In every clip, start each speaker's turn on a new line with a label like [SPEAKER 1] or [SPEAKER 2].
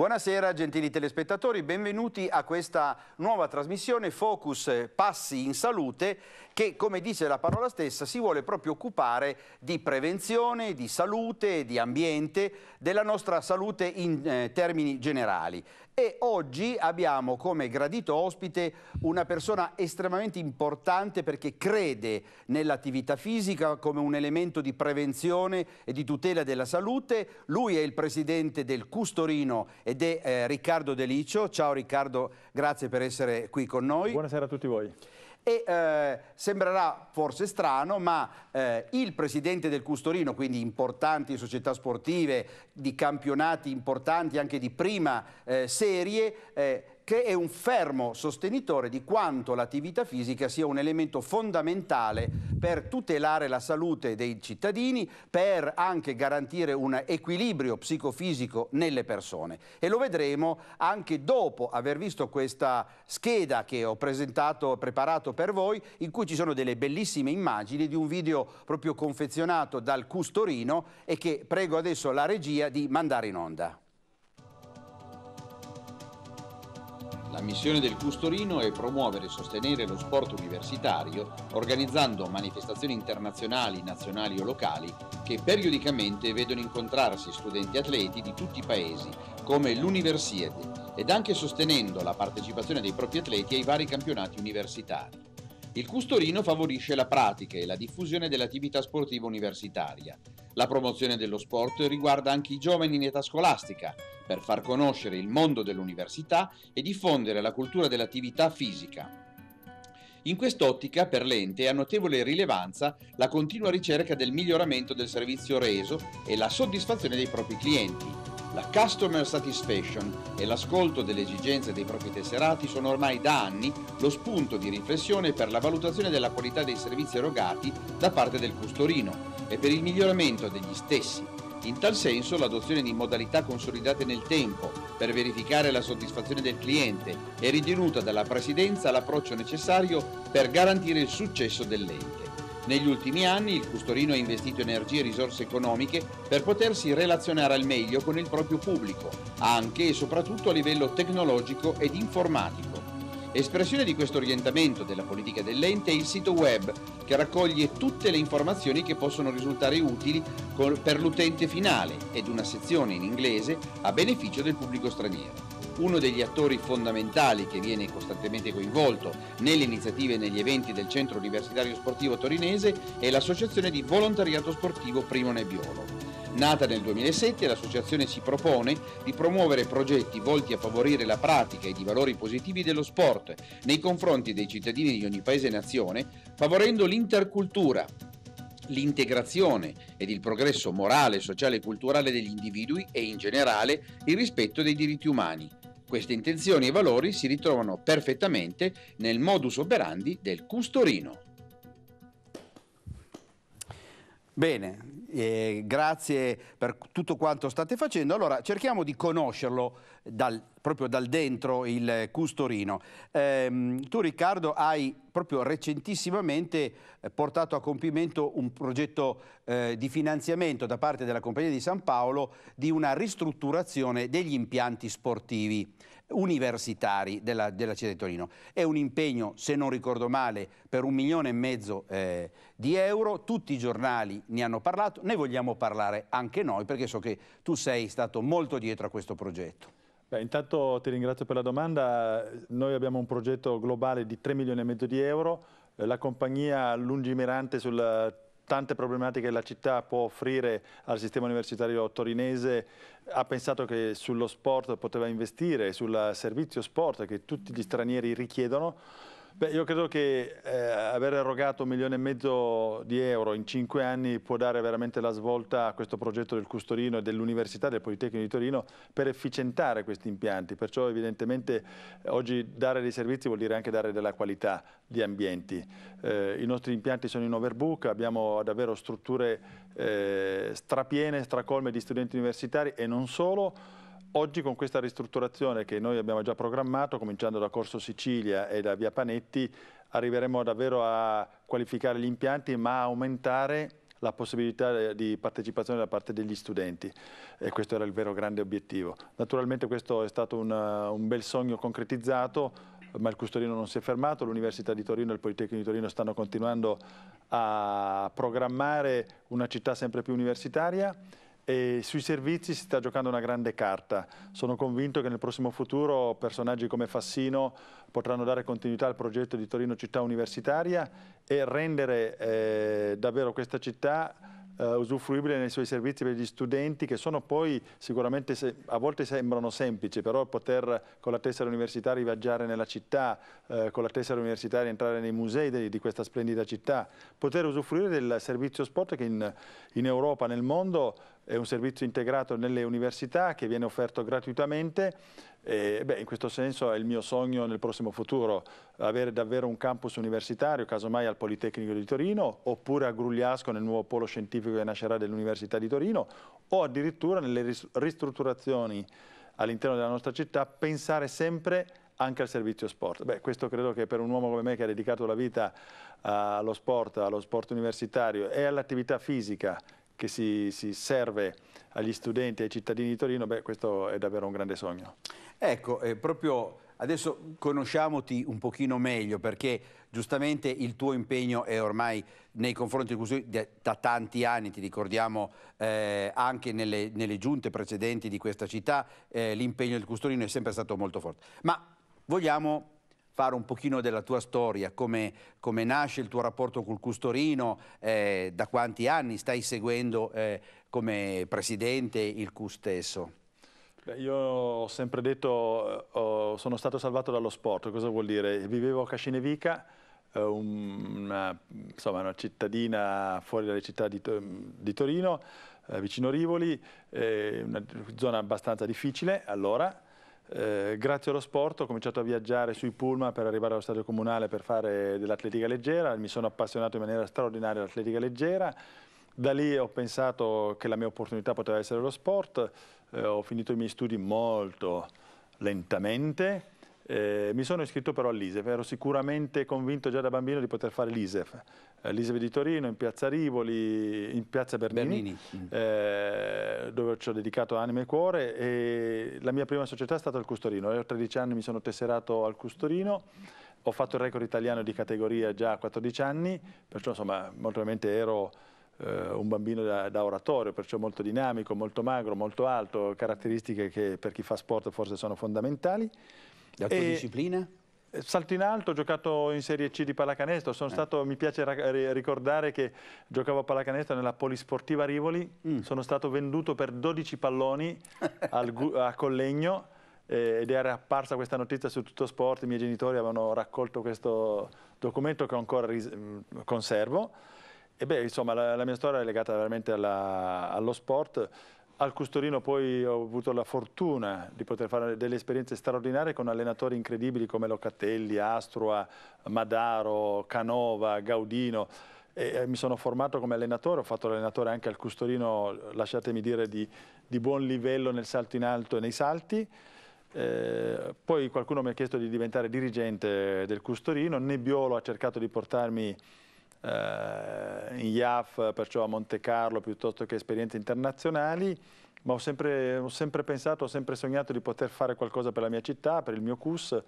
[SPEAKER 1] Buonasera gentili telespettatori, benvenuti a questa nuova trasmissione Focus Passi in Salute che come dice la parola stessa si vuole proprio occupare di prevenzione, di salute, di ambiente, della nostra salute in eh, termini generali. E oggi abbiamo come gradito ospite una persona estremamente importante perché crede nell'attività fisica come un elemento di prevenzione e di tutela della salute. Lui è il presidente del Custorino ed è eh, Riccardo Delicio. Ciao Riccardo, grazie per essere qui con noi. Buonasera a tutti voi. E eh, sembrerà forse strano, ma eh, il presidente del Custorino, quindi importanti società sportive, di campionati importanti anche di prima eh, serie, eh, che è un fermo sostenitore di quanto l'attività fisica sia un elemento fondamentale per tutelare la salute dei cittadini, per anche garantire un equilibrio psicofisico nelle persone. E lo vedremo anche dopo aver visto questa scheda che ho presentato, preparato per voi, in cui ci sono delle bellissime immagini di un video proprio confezionato dal Custorino e che prego adesso la regia di mandare in onda. La missione del Custorino è promuovere e sostenere lo sport universitario organizzando manifestazioni internazionali, nazionali o locali che periodicamente vedono incontrarsi studenti atleti di tutti i paesi, come l'Universiade, ed anche sostenendo la partecipazione dei propri atleti ai vari campionati universitari. Il custodino favorisce la pratica e la diffusione dell'attività sportiva universitaria. La promozione dello sport riguarda anche i giovani in età scolastica, per far conoscere il mondo dell'università e diffondere la cultura dell'attività fisica. In quest'ottica, per l'ente, ha notevole rilevanza la continua ricerca del miglioramento del servizio reso e la soddisfazione dei propri clienti, la customer satisfaction e l'ascolto delle esigenze dei propri tesserati sono ormai da anni lo spunto di riflessione per la valutazione della qualità dei servizi erogati da parte del custorino e per il miglioramento degli stessi. In tal senso l'adozione di modalità consolidate nel tempo per verificare la soddisfazione del cliente è ritenuta dalla Presidenza l'approccio necessario per garantire il successo dell'ente. Negli ultimi anni il Custorino ha investito energie e risorse economiche per potersi relazionare al meglio con il proprio pubblico, anche e soprattutto a livello tecnologico ed informatico. Espressione di questo orientamento della politica dell'ente è il sito web che raccoglie tutte le informazioni che possono risultare utili per l'utente finale ed una sezione in inglese a beneficio del pubblico straniero uno degli attori fondamentali che viene costantemente coinvolto nelle iniziative e negli eventi del Centro Universitario Sportivo Torinese è l'Associazione di Volontariato Sportivo Primo Nebbiolo. Nata nel 2007, l'associazione si propone di promuovere progetti volti a favorire la pratica ed i valori positivi dello sport nei confronti dei cittadini di ogni paese e nazione, favorendo l'intercultura, l'integrazione ed il progresso morale, sociale e culturale degli individui e in generale il rispetto dei diritti umani. Queste intenzioni e valori si ritrovano perfettamente nel modus operandi del custorino. Bene, eh, grazie per tutto quanto state facendo. Allora cerchiamo di conoscerlo dal, proprio dal dentro il Custorino. Eh, tu Riccardo hai proprio recentissimamente eh, portato a compimento un progetto eh, di finanziamento da parte della Compagnia di San Paolo di una ristrutturazione degli impianti sportivi universitari della, della, città di Torino. È un impegno, se non ricordo male, per un milione e mezzo eh, di euro, tutti i giornali ne hanno parlato, ne vogliamo parlare anche noi perché so che tu sei stato molto dietro a questo progetto. Beh,
[SPEAKER 2] intanto ti ringrazio per la domanda, noi abbiamo un progetto globale di 3 milioni e mezzo di euro, eh, la compagnia lungimirante sulla tante problematiche che la città può offrire al sistema universitario torinese, ha pensato che sullo sport poteva investire, sul servizio sport che tutti gli stranieri richiedono, Beh, io credo che eh, aver erogato un milione e mezzo di euro in cinque anni può dare veramente la svolta a questo progetto del Custorino e dell'Università del Politecnico di Torino per efficientare questi impianti, perciò evidentemente eh, oggi dare dei servizi vuol dire anche dare della qualità di ambienti. Eh, I nostri impianti sono in overbook, abbiamo davvero strutture eh, strapiene, stracolme di studenti universitari e non solo, Oggi con questa ristrutturazione che noi abbiamo già programmato, cominciando da Corso Sicilia e da Via Panetti, arriveremo davvero a qualificare gli impianti ma a aumentare la possibilità eh, di partecipazione da parte degli studenti e questo era il vero grande obiettivo. Naturalmente questo è stato un, eh, un bel sogno concretizzato ma il Custodino non si è fermato, l'Università di Torino e il Politecnico di Torino stanno continuando a programmare una città sempre più universitaria e sui servizi si sta giocando una grande carta. Sono convinto che nel prossimo futuro personaggi come Fassino potranno dare continuità al progetto di Torino Città Universitaria e rendere eh, davvero questa città eh, usufruibile nei suoi servizi per gli studenti che sono poi sicuramente a volte sembrano semplici, però poter con la tessera universitaria viaggiare nella città, eh, con la tessera universitaria entrare nei musei di, di, questa splendida città, poter usufruire del servizio sport che in, in Europa, nel mondo, è un servizio integrato nelle università che viene offerto gratuitamente e, beh, in questo senso è il mio sogno nel prossimo futuro avere davvero un campus universitario, casomai al Politecnico di Torino, oppure a Grugliasco nel nuovo polo scientifico che nascerà dell'Università di Torino, o addirittura nelle ristrutturazioni all'interno della nostra città, pensare sempre anche al servizio sport. Beh, questo credo che per un uomo come me che ha dedicato la vita eh, allo sport, allo sport universitario e all'attività fisica che si, si serve agli studenti e ai cittadini di Torino, beh, questo è davvero un grande sogno.
[SPEAKER 1] Ecco, eh, proprio adesso conosciamoti un pochino meglio perché giustamente il tuo impegno è ormai nei confronti da tanti anni, ti ricordiamo eh, anche nelle, nelle, giunte precedenti di questa città, eh, l'impegno del custodino è sempre stato molto forte. Ma vogliamo fare un pochino della tua storia, come, come nasce il tuo rapporto col Custorino, eh, da quanti anni stai seguendo eh, come presidente il CUS stesso?
[SPEAKER 2] Beh, io ho sempre detto oh, sono stato salvato dallo sport, cosa vuol dire? Vivevo a Cascinevica, eh, una, insomma, una, cittadina fuori dalle città di, di Torino, eh, vicino Rivoli, eh, una zona abbastanza difficile allora, eh, grazie allo sport ho cominciato a viaggiare sui pullman per arrivare allo stadio comunale per fare dell'atletica leggera, mi sono appassionato in maniera straordinaria all'atletica leggera, da lì ho pensato che la mia opportunità poteva essere lo sport, eh, ho finito i miei studi molto lentamente, eh, mi sono iscritto però all'ISEF, ero sicuramente convinto già da bambino di poter fare l'ISEF, eh, l'Isebe di Torino, in piazza Rivoli, in piazza Bernini, Bernini. Eh, dove ci ho dedicato anima e cuore e la mia prima società è stata il Custorino, io a 13 anni mi sono tesserato al Custorino, ho fatto il record italiano di categoria già a 14 anni, perciò insomma molto probabilmente ero eh, un bambino da, da, oratorio, perciò molto dinamico, molto magro, molto alto, caratteristiche che per chi fa sport forse sono fondamentali. La tua disciplina? Eh, salto in alto, ho giocato in Serie C di pallacanestro, eh. stato, eh. mi piace ricordare che giocavo a pallacanestro nella Polisportiva Rivoli, mm. sono stato venduto per 12 palloni al, a Collegno eh, ed era apparsa questa notizia su tutto sport, i miei genitori avevano raccolto questo documento che ho ancora mm, conservo. E beh, insomma, la, la, mia storia è legata veramente alla, allo sport. Al Custorino poi ho avuto la fortuna di poter fare delle esperienze straordinarie con allenatori incredibili come Locatelli, Astrua, Madaro, Canova, Gaudino. E eh, mi sono formato come allenatore, ho fatto l'allenatore anche al Custorino, lasciatemi dire, di, di, buon livello nel salto in alto e nei salti. Eh, poi qualcuno mi ha chiesto di diventare dirigente del Custorino, Nebbiolo ha cercato di portarmi eh, in IAF, perciò a Monte Carlo, piuttosto che esperienze internazionali, ma ho sempre, ho sempre pensato, ho sempre sognato di poter fare qualcosa per la mia città, per il mio CUS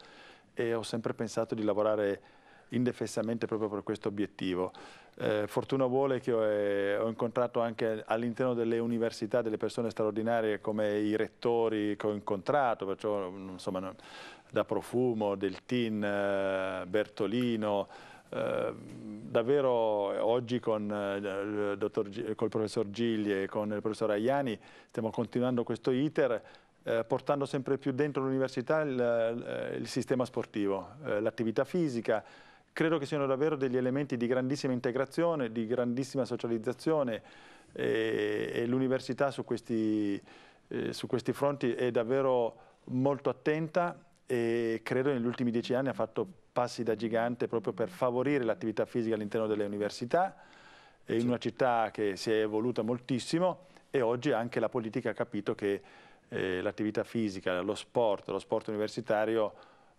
[SPEAKER 2] e ho sempre pensato di lavorare indefessamente proprio per questo obiettivo. Eh, fortuna vuole che ho, eh, ho incontrato anche all'interno delle università delle persone straordinarie come i rettori che ho incontrato, perciò insomma, da Profumo, Del Tin, eh, Bertolino, Ehm, davvero eh, oggi con eh, il, dottor, col professor Gigli e con il professor Aiani stiamo continuando questo iter eh, portando sempre più dentro l'università il, il, sistema sportivo, l'attività fisica. Credo che siano davvero degli elementi di grandissima integrazione, di grandissima socializzazione e, e l'università su, eh, su questi fronti è davvero molto attenta e credo negli ultimi dieci anni ha fatto passi da gigante proprio per favorire l'attività fisica all'interno delle università, in una città che si è evoluta moltissimo e oggi anche la politica ha capito che eh, l'attività fisica, lo sport, lo sport universitario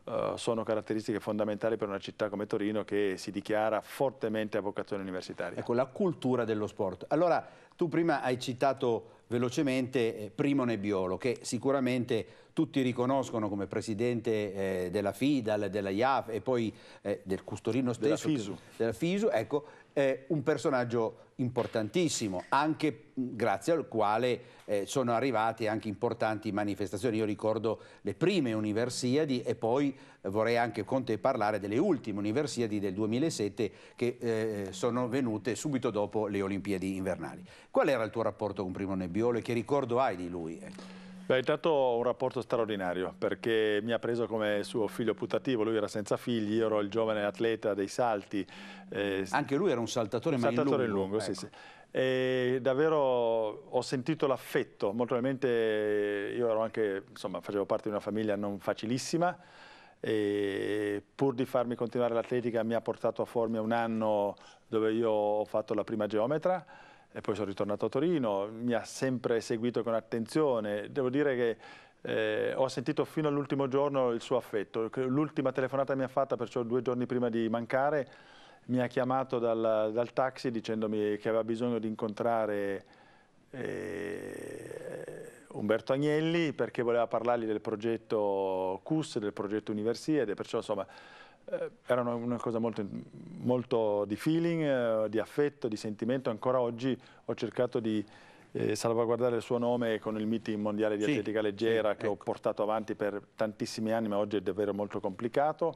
[SPEAKER 2] eh, sono caratteristiche fondamentali per una città come Torino che si
[SPEAKER 1] dichiara fortemente a vocazione universitaria. Ecco, la cultura dello sport. Allora, tu prima hai citato velocemente eh, Primo Nebbiolo, che sicuramente tutti riconoscono come presidente eh, della FIDAL, della IAF e poi eh, del Custorino stesso, della FISU, della FISU ecco, eh, un personaggio importantissimo, anche grazie al quale eh, sono arrivate anche importanti manifestazioni. Io ricordo le prime Universiadi e poi vorrei anche con te parlare delle ultime Universiadi del 2007 che eh, sono venute subito dopo le Olimpiadi invernali. Qual era il tuo rapporto con Primo Nebbiolo e che ricordo hai di lui? Ecco? Beh, intanto ho un rapporto straordinario perché
[SPEAKER 2] mi ha preso come suo figlio putativo, lui era senza figli, io ero il giovane atleta dei salti. Eh, Anche lui era un saltatore, un ma saltatore in lungo. In lungo ecco. sì, sì. E davvero ho sentito l'affetto, molto probabilmente io ero anche, insomma, facevo parte di una famiglia non facilissima e pur di farmi continuare l'atletica mi ha portato a Formia un anno dove io ho fatto la prima geometra e poi sono ritornato a Torino, mi ha sempre seguito con attenzione, devo dire che eh, ho sentito fino all'ultimo giorno il suo affetto, l'ultima telefonata mi ha fatta perciò due giorni prima di mancare, mi ha chiamato dal, dal taxi dicendomi che aveva bisogno di incontrare eh, Umberto Agnelli perché voleva parlargli del progetto CUS, del progetto Universiade, perciò insomma eh, era una cosa molto, molto di feeling, eh, di affetto, di sentimento. Ancora oggi ho cercato di eh, salvaguardare il suo nome con il meeting mondiale di sì, atletica leggera sì, che ecco. ho portato avanti per tantissimi anni, ma oggi è davvero molto complicato.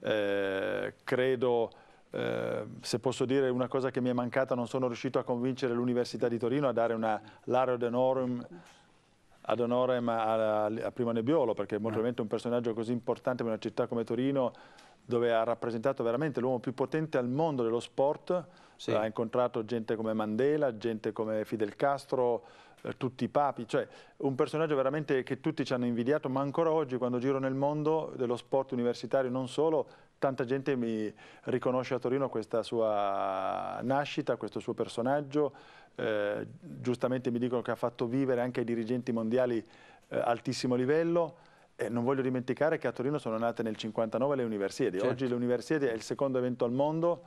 [SPEAKER 2] Eh, credo, eh, se posso dire una cosa che mi è mancata, non sono riuscito a convincere l'Università di Torino a dare una Lario Denorum ad onorem a, a, Primo Nebbiolo, perché molto probabilmente ah. un personaggio così importante per una città come Torino dove ha rappresentato veramente l'uomo più potente al mondo dello sport, sì. ha incontrato gente come Mandela, gente come Fidel Castro, eh, tutti i papi, cioè un personaggio veramente che tutti ci hanno invidiato, ma ancora oggi quando giro nel mondo dello sport universitario non solo, tanta gente mi riconosce a Torino questa sua nascita, questo suo personaggio, eh, giustamente mi dicono che ha fatto vivere anche ai dirigenti mondiali eh, altissimo livello, e non voglio dimenticare che a Torino sono nate nel 59 le Universiadi. Certo. Oggi le Universiadi è il secondo evento al mondo,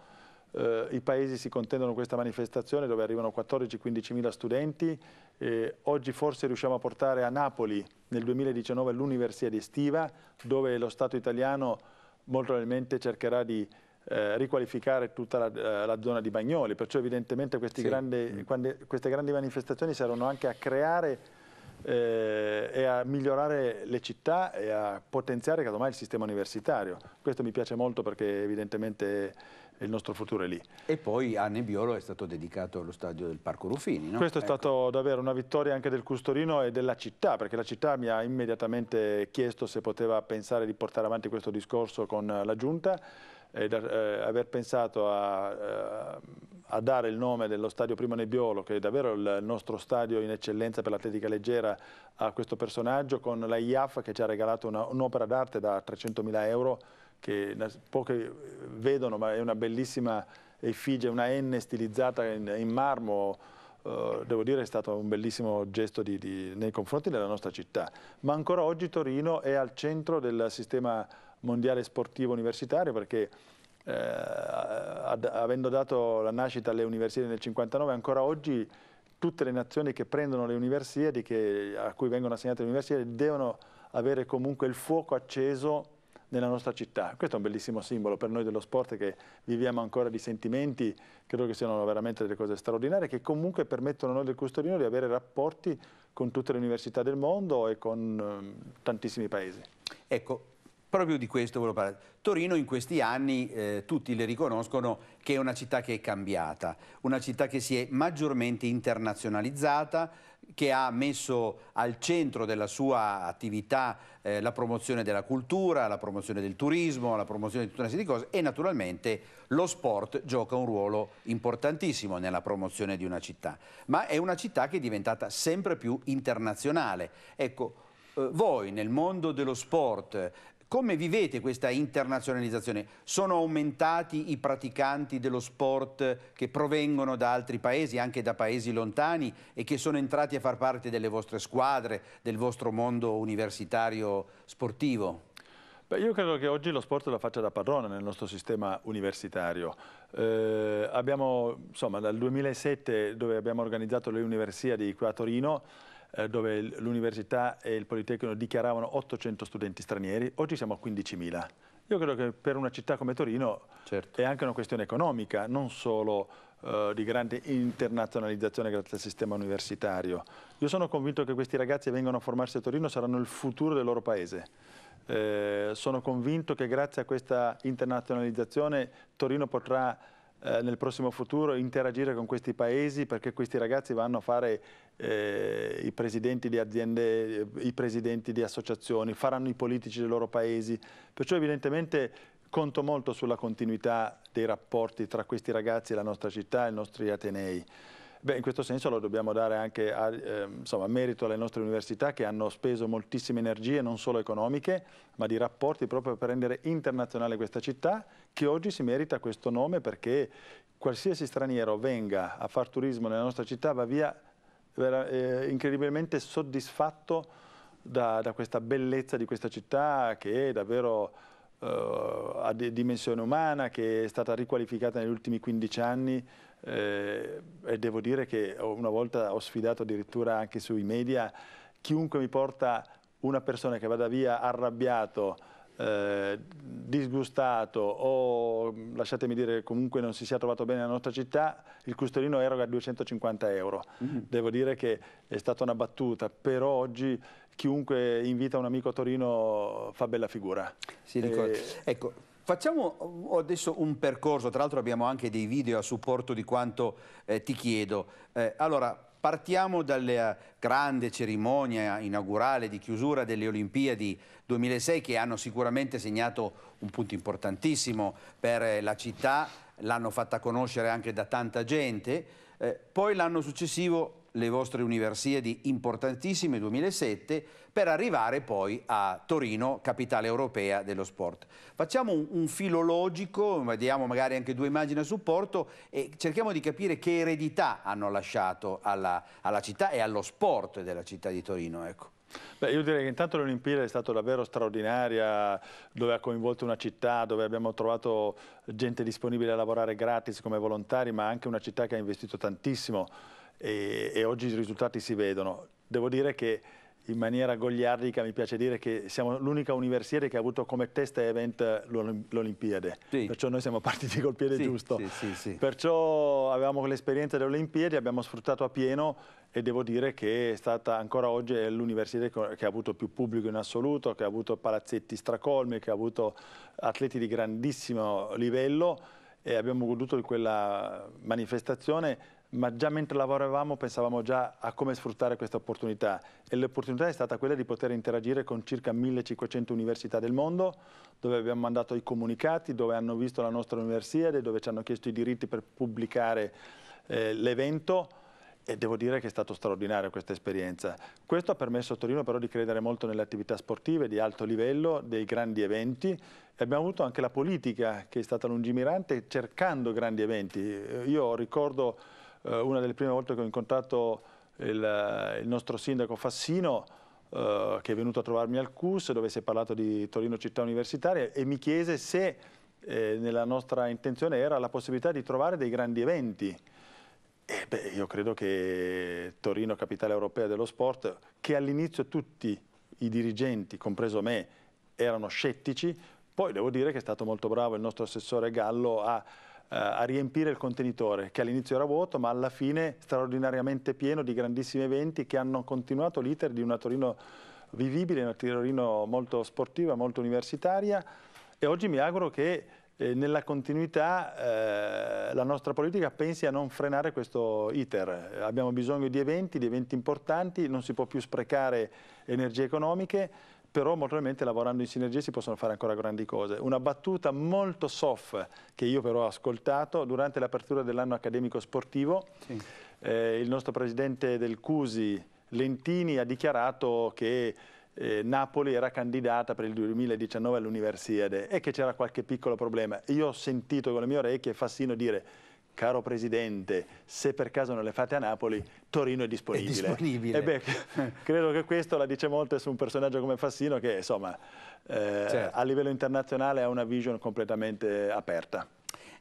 [SPEAKER 2] eh, i paesi si contendono questa manifestazione dove arrivano 14-15 mila studenti. Eh, oggi forse riusciamo a portare a Napoli nel 2019 l'Universiadi estiva dove lo Stato italiano molto probabilmente cercherà di eh, riqualificare tutta la, eh, la, zona di Bagnoli. Perciò evidentemente sì. grandi, mm. quando, queste grandi manifestazioni servono anche a creare eh, e a migliorare le città e a potenziare casomai il sistema universitario. Questo mi piace molto perché evidentemente il
[SPEAKER 1] nostro futuro è lì. E poi a Nebbiolo è stato dedicato allo stadio del Parco Ruffini. No? Questo è ecco.
[SPEAKER 2] stato davvero una vittoria anche del Custorino e della città, perché la città mi ha immediatamente chiesto se poteva pensare di portare avanti questo discorso con la Giunta ed, eh, eh, aver pensato a, eh, a, dare il nome dello stadio Primo Nebbiolo, che è davvero il nostro stadio in eccellenza per l'atletica leggera, a questo personaggio, con la IAF che ci ha regalato un'opera un d'arte da 300.000 euro, che pochi vedono, ma è una bellissima effigie, una N stilizzata in, in marmo, Uh, devo dire è stato un bellissimo gesto di, di, nei confronti della nostra città, ma ancora oggi Torino è al centro del sistema mondiale sportivo universitario perché eh, ad, avendo dato la nascita alle università nel 59 ancora oggi tutte le nazioni che prendono le università a cui vengono assegnate le università devono avere comunque il fuoco acceso nella nostra città. Questo è un bellissimo simbolo per noi dello sport che viviamo ancora di sentimenti, credo che siano veramente delle cose straordinarie che comunque permettono a noi del Custodino di
[SPEAKER 1] avere rapporti con tutte le università del mondo e con eh, tantissimi paesi. Ecco, Proprio di questo volevo parlare. Torino in questi anni eh, tutti le riconoscono che è una città che è cambiata, una città che si è maggiormente internazionalizzata, che ha messo al centro della sua attività eh, la promozione della cultura, la promozione del turismo, la promozione di tutta una serie di cose e naturalmente lo sport gioca un ruolo importantissimo nella promozione di una città, ma è una città che è diventata sempre più internazionale. Ecco, eh, voi nel mondo dello sport, come vivete questa internazionalizzazione? Sono aumentati i praticanti dello sport che provengono da altri paesi, anche da paesi lontani, e che sono entrati a far parte delle vostre squadre, del vostro mondo universitario sportivo? Beh, io credo che oggi lo sport la faccia da padrone nel nostro sistema universitario.
[SPEAKER 2] Eh, abbiamo, insomma, dal 2007, dove abbiamo organizzato le università di qui a Torino, eh, dove l'università e il Politecnico dichiaravano 800 studenti stranieri, oggi siamo a 15.000. Io credo che per una città come Torino certo. è anche una questione economica, non solo eh, di grande internazionalizzazione grazie al sistema universitario. Io sono convinto che questi ragazzi che vengono a formarsi a Torino saranno il futuro del loro paese. Eh, sono convinto che grazie a questa internazionalizzazione Torino potrà eh, nel prossimo futuro interagire con questi paesi perché questi ragazzi vanno a fare eh, i presidenti di aziende, eh, i presidenti di associazioni, faranno i politici dei loro paesi, perciò evidentemente conto molto sulla continuità dei rapporti tra questi ragazzi e la nostra città e i nostri Atenei. Beh, in questo senso lo dobbiamo dare anche a, eh, insomma, merito alle nostre università che hanno speso moltissime energie, non solo economiche, ma di rapporti proprio per rendere internazionale questa città, che oggi si merita questo nome perché qualsiasi straniero venga a far turismo nella nostra città va via eh, incredibilmente soddisfatto da, da questa bellezza di questa città che è davvero uh, a dimensione umana che è stata riqualificata negli ultimi 15 anni eh, e devo dire che una volta ho sfidato addirittura anche sui media chiunque mi porta una persona che vada via arrabbiato eh, disgustato o mm, lasciatemi dire comunque non si sia trovato bene nella nostra città, il custodino eroga 250 euro. Mm. Devo dire che è stata una battuta, però oggi chiunque invita un amico a Torino fa
[SPEAKER 1] bella figura. Sì, e... Eh, ecco, Facciamo oh, adesso un percorso, tra l'altro abbiamo anche dei video a supporto di quanto eh, ti chiedo. Eh, allora, Partiamo dalla eh, grande cerimonia inaugurale di chiusura delle Olimpiadi 2006 che hanno sicuramente segnato un punto importantissimo per eh, la città, l'hanno fatta conoscere anche da tanta gente. Eh, poi l'anno successivo le vostre universiadi importantissime 2007 per arrivare poi a Torino, capitale europea dello sport. Facciamo un, un filologico, vediamo magari anche due immagini a supporto e cerchiamo di capire che eredità hanno lasciato alla, alla città e allo sport della città di Torino. Ecco.
[SPEAKER 2] Beh, io direi che intanto l'Olimpiade è stata davvero straordinaria, dove ha coinvolto una città, dove abbiamo trovato gente disponibile a lavorare gratis come volontari, ma anche una città che ha investito tantissimo e, e oggi i risultati si vedono. Devo dire che in maniera gogliardica mi piace dire che siamo l'unica università che ha avuto come test event l'Olimpiade, sì. perciò noi siamo partiti col piede sì, giusto, sì, perciò avevamo l'esperienza delle Olimpiadi, abbiamo sfruttato a pieno e devo dire che è stata ancora oggi l'università che ha avuto più pubblico in assoluto, che ha avuto palazzetti stracolmi, che ha avuto atleti di grandissimo livello e abbiamo goduto di quella manifestazione ma già mentre lavoravamo pensavamo già a come sfruttare questa opportunità e l'opportunità è stata quella di poter interagire con circa 1500 università del mondo dove abbiamo mandato i comunicati, dove hanno visto la nostra universiade, dove ci hanno chiesto i diritti per pubblicare eh, l'evento e devo dire che è stata straordinaria questa esperienza. Questo ha permesso a Torino però di credere molto nelle attività sportive di alto livello, dei grandi eventi e abbiamo avuto anche la politica che è stata lungimirante cercando grandi eventi. Io ricordo eh, una delle prime volte che ho incontrato il, il nostro sindaco Fassino, Uh, che è venuto a trovarmi al CUS dove si è parlato di Torino città universitaria e mi chiese se eh, nella nostra intenzione era la possibilità di trovare dei grandi eventi. E beh, io credo che Torino, capitale europea dello sport, che all'inizio tutti i dirigenti, compreso me, erano scettici, poi devo dire che è stato molto bravo il nostro assessore Gallo a eh, a riempire il contenitore che all'inizio era vuoto ma alla fine straordinariamente pieno di grandissimi eventi che hanno continuato l'iter di una Torino vivibile, una Torino molto sportiva, molto universitaria e oggi mi auguro che eh, nella continuità eh, la nostra politica pensi a non frenare questo iter. Abbiamo bisogno di eventi, di eventi importanti, non si può più sprecare energie economiche però molto probabilmente lavorando in sinergia si possono fare ancora grandi cose. Una battuta molto soft che io però ho ascoltato durante l'apertura dell'anno accademico sportivo, sì. eh, il nostro presidente del CUSI Lentini ha dichiarato che eh, Napoli era candidata per il 2019 all'Universiade e che c'era qualche piccolo problema. Io ho sentito con le mie orecchie Fassino dire caro Presidente, se per caso non le fate a Napoli, Torino è disponibile. È disponibile. E beh, credo che questo la dice molto su un personaggio come Fassino che insomma, eh,
[SPEAKER 1] certo. a livello internazionale ha una vision completamente aperta.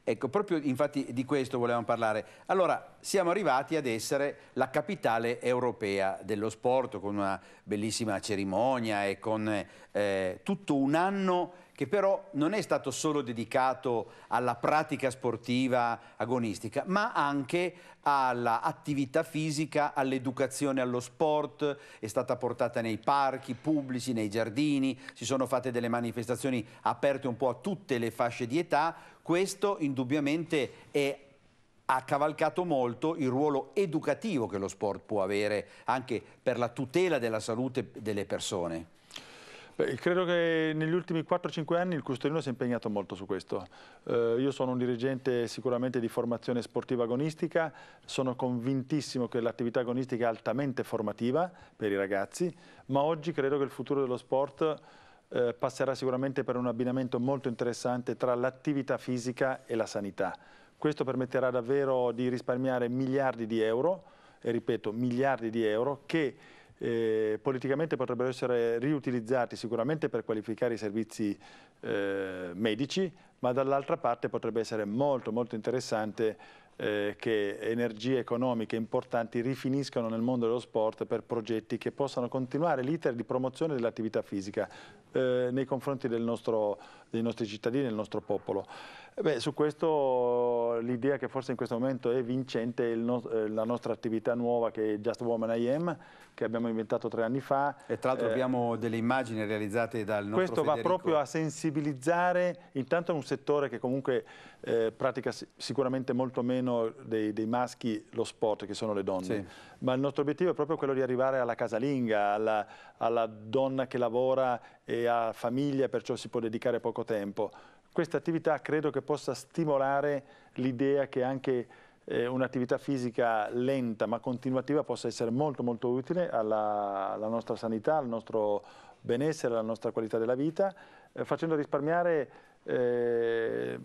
[SPEAKER 1] Ecco, proprio infatti di questo volevamo parlare. Allora, siamo arrivati ad essere la capitale europea dello sport con una bellissima cerimonia e con eh, tutto un anno che però non è stato solo dedicato alla pratica sportiva agonistica, ma anche all'attività fisica, all'educazione allo sport, è stata portata nei parchi pubblici, nei giardini, si sono fatte delle manifestazioni aperte un po' a tutte le fasce di età, questo indubbiamente è ha cavalcato molto il ruolo educativo che lo sport può avere anche per la tutela della salute delle persone. Beh, credo che
[SPEAKER 2] negli ultimi 4-5 anni il Custodino si è impegnato molto su questo. Eh, io sono un dirigente sicuramente di formazione sportiva agonistica, sono convintissimo che l'attività agonistica è altamente formativa per i ragazzi, ma oggi credo che il futuro dello sport eh, passerà sicuramente per un abbinamento molto interessante tra l'attività fisica e la sanità. Questo permetterà davvero di risparmiare miliardi di euro, e ripeto miliardi di euro, che eh, politicamente potrebbero essere riutilizzati sicuramente per qualificare i servizi eh, medici, ma dall'altra parte potrebbe essere molto, molto interessante eh, che energie economiche importanti rifiniscano nel mondo dello sport per progetti che possano continuare l'iter di promozione dell'attività fisica eh, nei confronti nostro, dei nostri cittadini e del nostro popolo. Eh beh, su questo l'idea che forse in questo momento è vincente è no eh, la nostra attività nuova che è Just Woman I Am, che abbiamo inventato tre anni fa. E tra l'altro eh,
[SPEAKER 1] abbiamo delle immagini realizzate dal nostro Questo Federico. va
[SPEAKER 2] proprio a sensibilizzare intanto un settore che comunque eh, pratica sicuramente molto meno dei, dei, maschi lo sport, che sono le donne. Sì. Ma il nostro obiettivo è proprio quello di arrivare alla casalinga, alla, alla donna che lavora e ha famiglia, perciò si può dedicare poco tempo questa attività credo che possa stimolare l'idea che anche eh, un'attività fisica lenta ma continuativa possa essere molto molto utile alla, alla nostra sanità, al nostro benessere, alla nostra qualità della vita, eh, facendo risparmiare eh,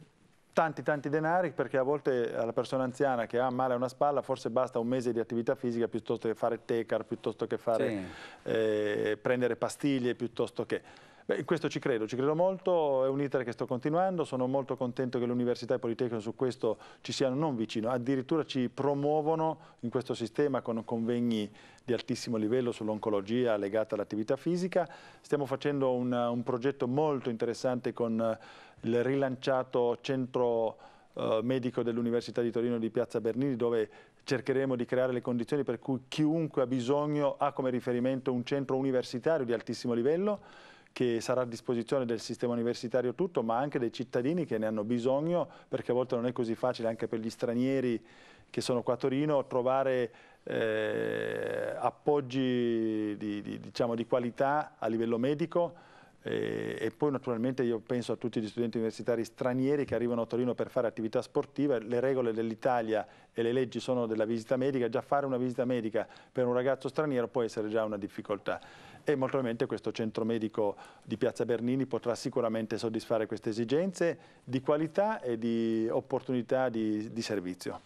[SPEAKER 2] tanti tanti denari perché a volte alla persona anziana che ha male a una spalla forse basta un mese di attività fisica piuttosto che fare tecar, piuttosto che fare, sì. Eh, prendere pastiglie, piuttosto che... Beh, questo ci credo, ci credo molto, è un iter che sto continuando, sono molto contento che l'Università e Politecnico su questo ci siano non vicino, addirittura ci promuovono in questo sistema con convegni di altissimo livello sull'oncologia legata all'attività fisica. Stiamo facendo un, un, progetto molto interessante con il rilanciato centro eh, medico dell'Università di Torino di Piazza Bernini dove cercheremo di creare le condizioni per cui chiunque ha bisogno ha come riferimento un centro universitario di altissimo livello che sarà a disposizione del sistema universitario tutto, ma anche dei cittadini che ne hanno bisogno, perché a volte non è così facile anche per gli stranieri che sono qua a Torino trovare eh, appoggi di, di, diciamo, di qualità a livello medico e, eh, e poi naturalmente io penso a tutti gli studenti universitari stranieri che arrivano a Torino per fare attività sportiva, le regole dell'Italia e le leggi sono della visita medica, già fare una visita medica per un ragazzo straniero può essere già una difficoltà e molto probabilmente questo centro medico di Piazza Bernini potrà sicuramente soddisfare queste esigenze di qualità e di opportunità di, di servizio.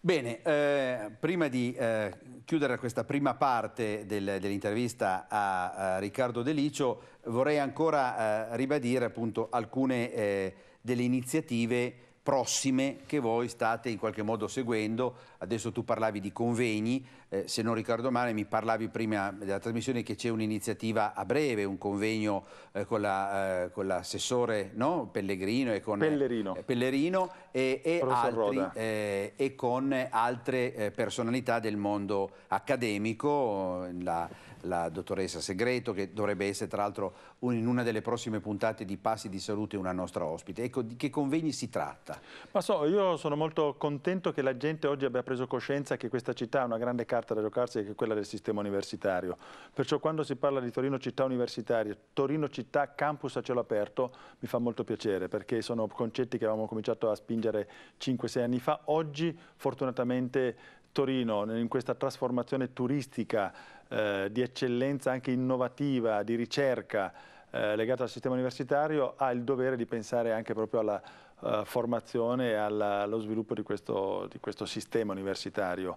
[SPEAKER 1] Bene, eh, prima di eh, chiudere questa prima parte del, dell'intervista a, a, Riccardo Delicio, vorrei ancora eh, ribadire appunto, alcune eh, delle iniziative prossime che voi state in qualche modo seguendo. Adesso tu parlavi di convegni, eh, se non ricordo male, mi parlavi prima della trasmissione che c'è un'iniziativa a breve, un convegno eh, con, l'assessore la, eh, no? Pellegrino e con Pellerino, eh, Pellerino e, e, altri, eh, e, con altre eh, personalità del mondo accademico, la, la dottoressa Segreto, che dovrebbe essere tra l'altro un, in una delle prossime puntate di Passi di Salute una nostra ospite. Ecco, di che convegni si tratta? Ma so, io sono
[SPEAKER 2] molto contento che la gente oggi abbia preso coscienza che questa città è una grande casa carta da giocarsi che è quella del sistema universitario. Perciò quando si parla di Torino città universitaria, Torino città campus a cielo aperto, mi fa molto piacere perché sono concetti che avevamo cominciato a spingere 5-6 anni fa. Oggi fortunatamente Torino in questa trasformazione turistica eh, di eccellenza anche innovativa, di ricerca eh, legata al sistema universitario ha il dovere di pensare anche proprio alla eh, formazione e allo sviluppo di questo, di questo sistema universitario.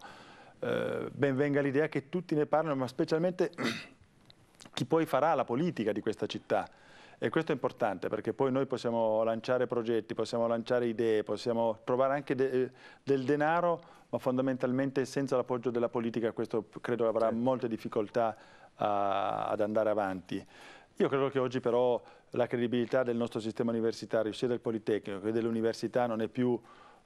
[SPEAKER 2] Eh, ben venga l'idea che tutti ne parlano, ma specialmente chi poi farà la politica di questa città. E questo è importante perché poi noi possiamo lanciare progetti, possiamo lanciare idee, possiamo trovare anche de del denaro, ma fondamentalmente senza l'appoggio della politica questo credo avrà certo. molte difficoltà ad andare avanti. Io credo che oggi però la credibilità del nostro sistema universitario, sia del Politecnico che dell'università, non è più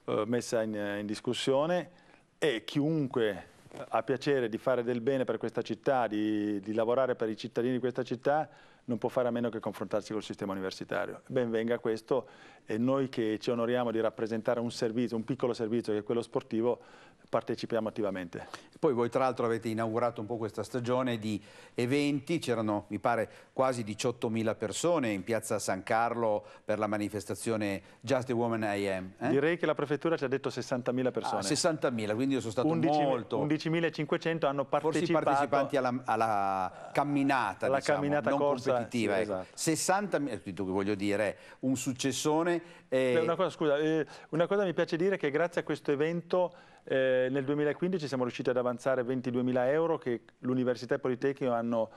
[SPEAKER 2] eh, messa in, in discussione e chiunque ha piacere di fare del bene per questa città, di, di lavorare per i cittadini di questa città, non può fare a meno che confrontarsi col sistema universitario. Ben venga questo e noi che ci onoriamo di rappresentare un
[SPEAKER 1] servizio, un piccolo servizio che è quello sportivo, partecipiamo attivamente. Poi voi tra l'altro avete inaugurato un po' questa stagione di eventi, c'erano mi pare quasi 18.000 persone in piazza San Carlo per la manifestazione Just the Woman I Am. Eh? Direi che la prefettura ci ha detto 60.000 ah, persone. Ah, 60.000, quindi io sono stato 11, molto...
[SPEAKER 2] 11.500 hanno partecipato... Forse i partecipanti
[SPEAKER 1] alla, alla camminata, alla diciamo, camminata corsa competitiva. Sì, ecco. esatto. 60 voglio dire, un successone. E... Eh, una,
[SPEAKER 2] cosa, scusa, eh, una cosa mi piace dire è che grazie a questo evento eh, nel 2015 siamo riusciti ad avanzare 22.000 euro che l'Università e Politecnico hanno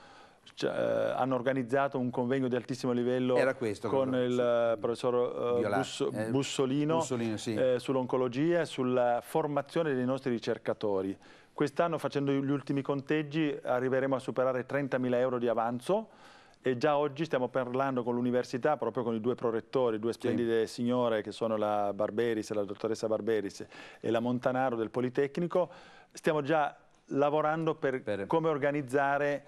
[SPEAKER 2] cioè, eh, hanno organizzato un convegno di altissimo livello con il eh, professor eh, Busso, Bussolino, Bussolino sì. eh, sull'oncologia e sulla formazione dei nostri ricercatori. Quest'anno facendo gli ultimi conteggi arriveremo a superare 30.000 euro di avanzo e già oggi stiamo parlando con l'università, proprio con i due prorettori, due splendide sì. signore che sono la Barberis, la dottoressa Barberis e la Montanaro del Politecnico, stiamo già lavorando per, per... come organizzare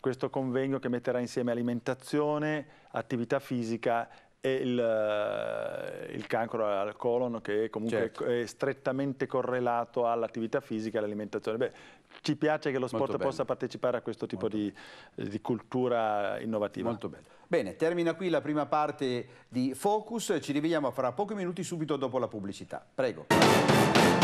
[SPEAKER 2] questo convegno che metterà insieme alimentazione, attività fisica e il, eh, il, cancro al colon che comunque certo. è strettamente correlato all'attività fisica e all'alimentazione. Beh, ci piace che lo sport possa
[SPEAKER 1] partecipare a questo tipo di, eh, di, cultura innovativa. Molto bello. Bene, termina qui la prima parte di Focus, ci rivediamo fra pochi minuti subito dopo la pubblicità. Prego.